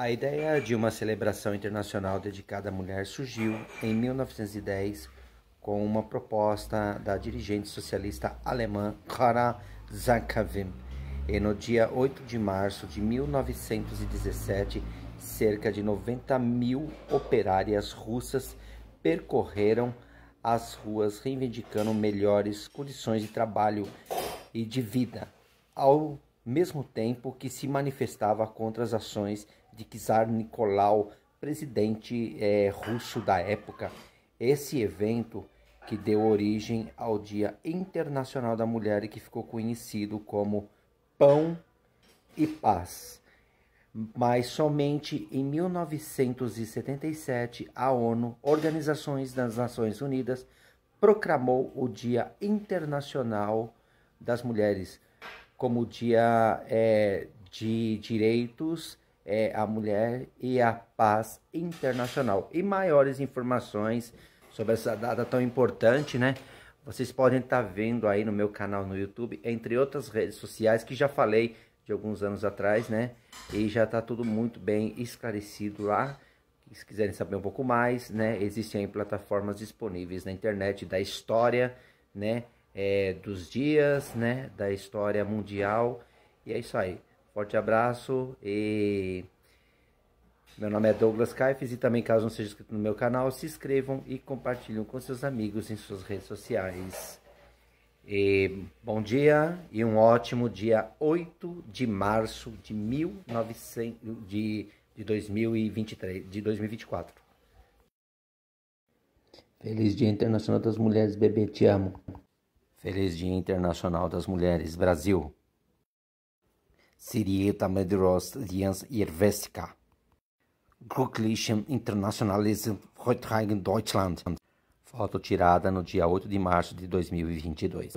A ideia de uma celebração internacional dedicada à mulher surgiu em 1910 com uma proposta da dirigente socialista alemã Clara Zetkin. E no dia 8 de março de 1917, cerca de 90 mil operárias russas percorreram as ruas reivindicando melhores condições de trabalho e de vida, ao mesmo tempo que se manifestava contra as ações de Czar Nicolau, presidente é, russo da época. Esse evento que deu origem ao Dia Internacional da Mulher e que ficou conhecido como Pão e Paz. Mas somente em 1977 a ONU, Organizações das Nações Unidas, proclamou o Dia Internacional das Mulheres como Dia é, de Direitos é, a mulher e a paz internacional. E maiores informações sobre essa data tão importante, né? Vocês podem estar tá vendo aí no meu canal no YouTube, entre outras redes sociais que já falei de alguns anos atrás, né? E já está tudo muito bem esclarecido lá. Se quiserem saber um pouco mais, né? Existem plataformas disponíveis na internet da história, né? É, dos dias, né? Da história mundial. E é isso aí. Forte abraço e meu nome é Douglas Caifes e também caso não seja inscrito no meu canal, se inscrevam e compartilhem com seus amigos em suas redes sociais. E bom dia e um ótimo dia 8 de março de 1900 de, de 2023, de 2024. Feliz Dia Internacional das Mulheres, bebê, te amo. Feliz Dia Internacional das Mulheres, Brasil. Sirieta Medros lienz Irvestica. Glücklichen Internationalism Heutragen Deutschland. Foto tirada no dia 8 de março de 2022.